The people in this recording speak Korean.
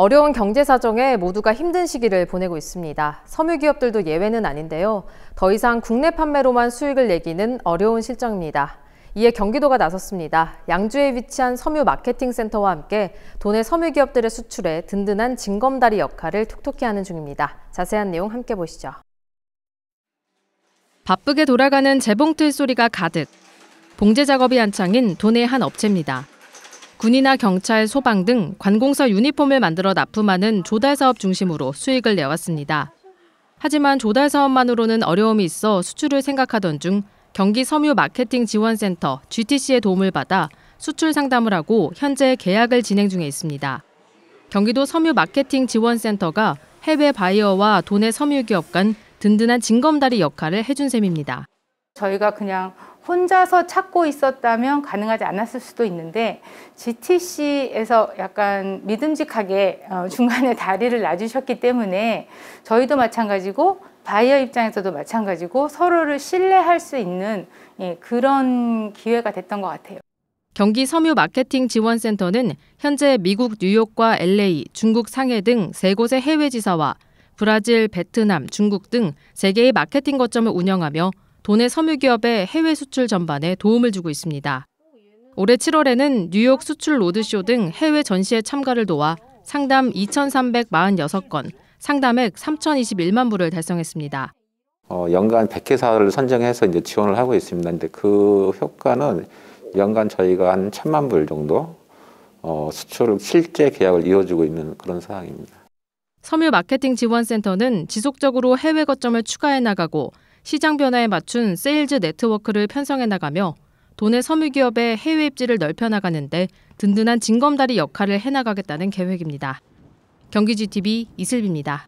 어려운 경제 사정에 모두가 힘든 시기를 보내고 있습니다. 섬유 기업들도 예외는 아닌데요. 더 이상 국내 판매로만 수익을 내기는 어려운 실정입니다. 이에 경기도가 나섰습니다. 양주에 위치한 섬유 마케팅 센터와 함께 돈의 섬유 기업들의 수출에 든든한 징검다리 역할을 톡톡히 하는 중입니다. 자세한 내용 함께 보시죠. 바쁘게 돌아가는 재봉틀 소리가 가득. 봉제 작업이 한창인 돈의 한 업체입니다. 군이나 경찰, 소방 등 관공서 유니폼을 만들어 납품하는 조달 사업 중심으로 수익을 내왔습니다. 하지만 조달 사업만으로는 어려움이 있어 수출을 생각하던 중 경기 섬유 마케팅 지원센터 GTC의 도움을 받아 수출 상담을 하고 현재 계약을 진행 중에 있습니다. 경기도 섬유 마케팅 지원센터가 해외 바이어와 도내 섬유 기업 간 든든한 징검다리 역할을 해준 셈입니다. 저희가 그냥 혼자서 찾고 있었다면 가능하지 않았을 수도 있는데 GTC에서 약간 믿음직하게 어, 중간에 다리를 놔주셨기 때문에 저희도 마찬가지고 바이어 입장에서도 마찬가지고 서로를 신뢰할 수 있는 예, 그런 기회가 됐던 것 같아요. 경기 섬유 마케팅 지원센터는 현재 미국 뉴욕과 LA, 중국 상해 등 세 곳의 해외 지사와 브라질, 베트남, 중국 등 세개의 마케팅 거점을 운영하며 도내 섬유기업의 해외 수출 전반에 도움을 주고 있습니다. 올해 7월에는 뉴욕 수출 로드쇼 등 해외 전시에 참가를 도와 상담 2,346건, 상담액 3,021만 불을 달성했습니다. 어, 연간 100회사를 선정해서 이제 지원을 하고 있습니다. 근데 그 효과는 연간 저희가 한 천만 불 정도 어, 수출 실제 계약을 이어주고 있는 그런 상황입니다. 섬유 마케팅 지원센터는 지속적으로 해외 거점을 추가해 나가고 시장 변화에 맞춘 세일즈 네트워크를 편성해 나가며 돈의 섬유기업의 해외 입지를 넓혀 나가는데 든든한 징검다리 역할을 해나가겠다는 계획입니다. 경기GTV 이슬비입니다.